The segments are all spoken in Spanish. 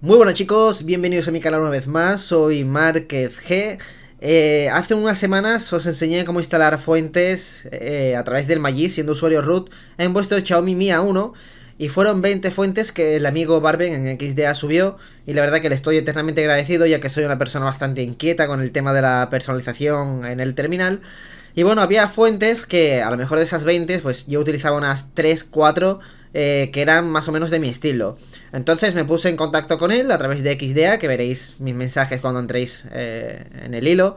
Muy buenas chicos, bienvenidos a mi canal una vez más, soy Márquez G. Eh, hace unas semanas os enseñé cómo instalar fuentes eh, a través del Magi, siendo usuario root en vuestro Xiaomi Mi 1 y fueron 20 fuentes que el amigo Barben en XDA subió y la verdad que le estoy eternamente agradecido ya que soy una persona bastante inquieta con el tema de la personalización en el terminal. Y bueno, había fuentes que a lo mejor de esas 20 pues yo utilizaba unas 3, 4 eh, que eran más o menos de mi estilo. Entonces me puse en contacto con él a través de XDA, que veréis mis mensajes cuando entréis eh, en el hilo.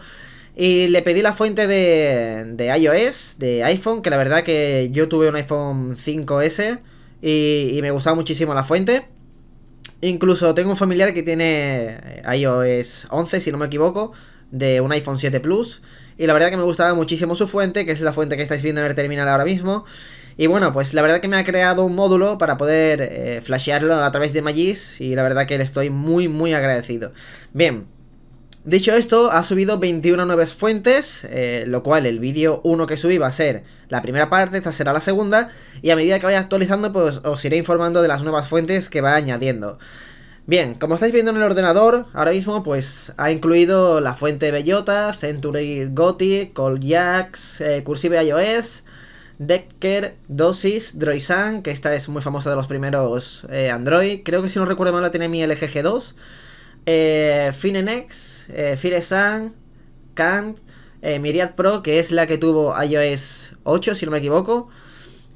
Y le pedí la fuente de, de, iOS, de iPhone, que la verdad que yo tuve un iPhone 5S y, y me gustaba muchísimo la fuente. Incluso tengo un familiar que tiene iOS 11, si no me equivoco, de un iPhone 7 Plus. Y la verdad que me gustaba muchísimo su fuente, que es la fuente que estáis viendo en el terminal ahora mismo. Y bueno, pues la verdad que me ha creado un módulo para poder eh, flashearlo a través de Magis y la verdad que le estoy muy muy agradecido. Bien, Dicho esto, ha subido 21 nuevas fuentes, eh, lo cual el vídeo 1 que subí va a ser la primera parte, esta será la segunda, y a medida que vaya actualizando, pues os iré informando de las nuevas fuentes que va añadiendo. Bien, como estáis viendo en el ordenador, ahora mismo pues ha incluido la fuente bellota, Century Gothic, Coljax, eh, Cursive iOS, Decker, Dosis, Droisan, que esta es muy famosa de los primeros eh, Android, creo que si no recuerdo mal la tiene mi LGG2, eh, Finenex, eh, Firesan, Kant, Miriad Pro, que es la que tuvo iOS 8 si no me equivoco,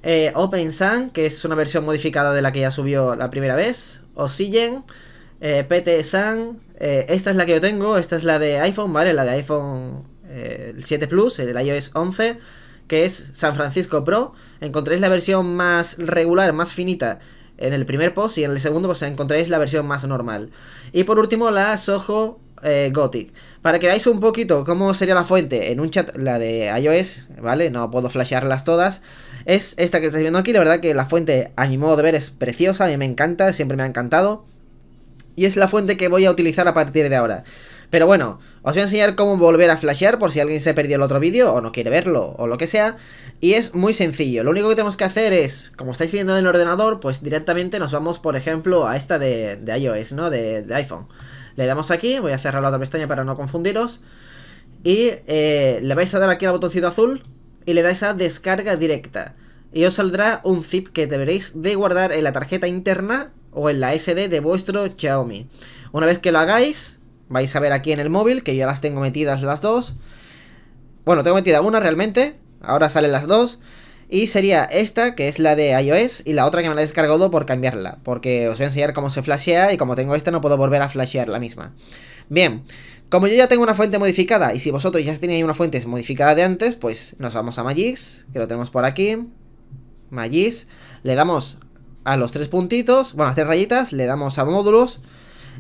eh, Open que es una versión modificada de la que ya subió la primera vez, Oxygen, eh, PT Sun, eh, esta es la que yo tengo, esta es la de iPhone, ¿vale? La de iPhone 7 eh, Plus, el iOS 11, que es San Francisco Pro. Encontréis la versión más regular, más finita, en el primer post y en el segundo pues encontraréis la versión más normal. Y por último la Soho eh, Gothic. Para que veáis un poquito cómo sería la fuente en un chat, la de iOS, ¿vale? No puedo flashearlas todas. Es esta que estáis viendo aquí, la verdad que la fuente a mi modo de ver es preciosa, a mí me encanta, siempre me ha encantado. Y es la fuente que voy a utilizar a partir de ahora. Pero bueno, os voy a enseñar cómo volver a flashear por si alguien se perdió el otro vídeo o no quiere verlo o lo que sea. Y es muy sencillo, lo único que tenemos que hacer es, como estáis viendo en el ordenador, pues directamente nos vamos por ejemplo a esta de, iOS, ¿no? De, iPhone. Le damos aquí, voy a cerrar la otra pestaña para no confundiros. Y eh, le vais a dar aquí al botoncito azul y le dais a descarga directa. Y os saldrá un zip que deberéis de guardar en la tarjeta interna o en la SD de vuestro Xiaomi. Una vez que lo hagáis, Vais a ver aquí en el móvil que ya las tengo metidas las dos. Bueno, tengo metida una realmente. Ahora salen las dos. Y sería esta, que es la de iOS, y la otra que me la he descargado por cambiarla. Porque os voy a enseñar cómo se flashea y como tengo esta no puedo volver a flashear la misma. Bien, como yo ya tengo una fuente modificada, y si vosotros ya tenéis una fuente modificada de antes, pues nos vamos a Magix, que lo tenemos por aquí. Magix, le damos a los tres puntitos, bueno, a rayitas, le damos a módulos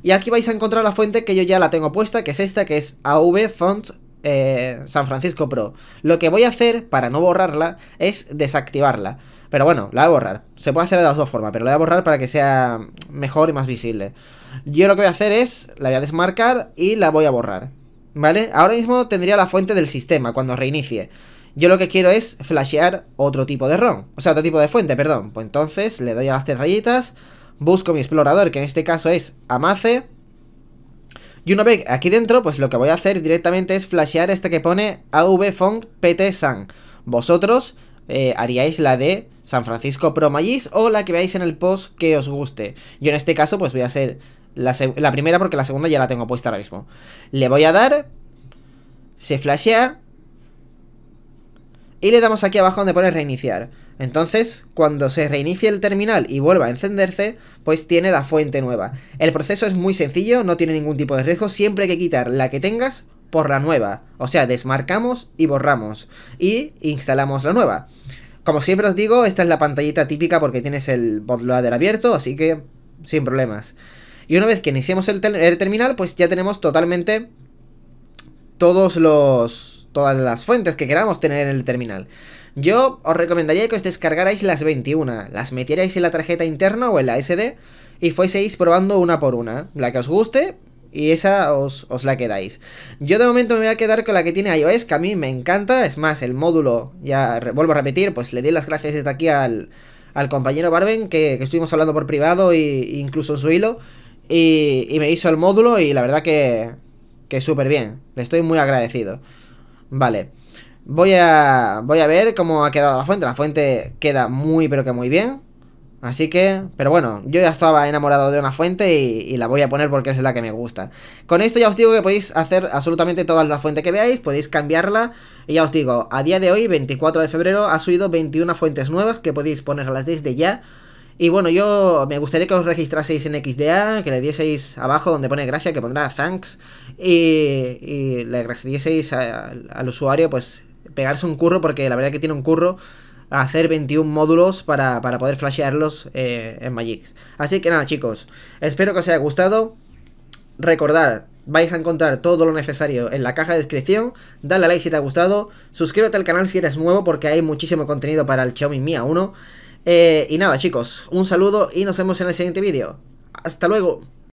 y aquí vais a encontrar la fuente que yo ya la tengo puesta, que es esta, que es AV Font eh, San Francisco Pro. Lo que voy a hacer para no borrarla es desactivarla. Pero bueno, la voy a borrar. Se puede hacer de las dos formas, pero la voy a borrar para que sea mejor y más visible. Yo lo que voy a hacer es, la voy a desmarcar y la voy a borrar. ¿Vale? Ahora mismo tendría la fuente del sistema cuando reinicie. Yo lo que quiero es flashear otro tipo de ROM. O sea, otro tipo de fuente, perdón. Pues entonces le doy a las tres rayitas busco mi explorador, que en este caso es Amace. Y una vez aquí dentro, pues lo que voy a hacer directamente es flashear este que pone pt Vosotros eh, haríais la de San Francisco Pro o la que veáis en el post que os guste. Yo en este caso pues voy a hacer la, la primera porque la segunda ya la tengo puesta ahora mismo. Le voy a dar, se flashea y le damos aquí abajo donde pone reiniciar. Entonces, cuando se reinicie el terminal y vuelva a encenderse, pues tiene la fuente nueva. El proceso es muy sencillo, no tiene ningún tipo de riesgo, siempre hay que quitar la que tengas por la nueva. O sea, desmarcamos y borramos y instalamos la nueva. Como siempre os digo, esta es la pantallita típica porque tienes el bootloader abierto, así que sin problemas. Y una vez que iniciamos el terminal, pues ya tenemos totalmente todos los todas las fuentes que queramos tener en el terminal. Yo os recomendaría que os descargarais las 21, las metierais en la tarjeta interna o en la SD y fueseis probando una por una, la que os guste y esa os, la quedáis. Yo de momento me voy a quedar con la que tiene iOS, que a mí me encanta, es más, el módulo, ya vuelvo a repetir, pues le di las gracias desde aquí al, compañero Barben, que, estuvimos hablando por privado e, incluso en su hilo, y, y, me hizo el módulo y la verdad que, que súper bien, le estoy muy agradecido. Vale. Voy a, voy a ver cómo ha quedado la fuente. La fuente queda muy, pero que muy bien. Así que, pero bueno, yo ya estaba enamorado de una fuente y, la voy a poner porque es la que me gusta. Con esto ya os digo que podéis hacer absolutamente todas la fuente que veáis, podéis cambiarla. Y ya os digo, a día de hoy, 24 de febrero, ha subido 21 fuentes nuevas que podéis ponerlas desde ya. Y bueno, yo me gustaría que os registraseis en XDA, que le dieseis abajo donde pone gracia, que pondrá thanks, y, le dieseis al usuario, pues pegarse un curro, porque la verdad que tiene un curro hacer 21 módulos para, poder flashearlos eh, en Magix. Así que nada, chicos, espero que os haya gustado. Recordad, vais a encontrar todo lo necesario en la caja de descripción. Dale a like si te ha gustado. Suscríbete al canal si eres nuevo porque hay muchísimo contenido para el Xiaomi Mi A1. Eh, y nada, chicos, un saludo y nos vemos en el siguiente vídeo. ¡Hasta luego!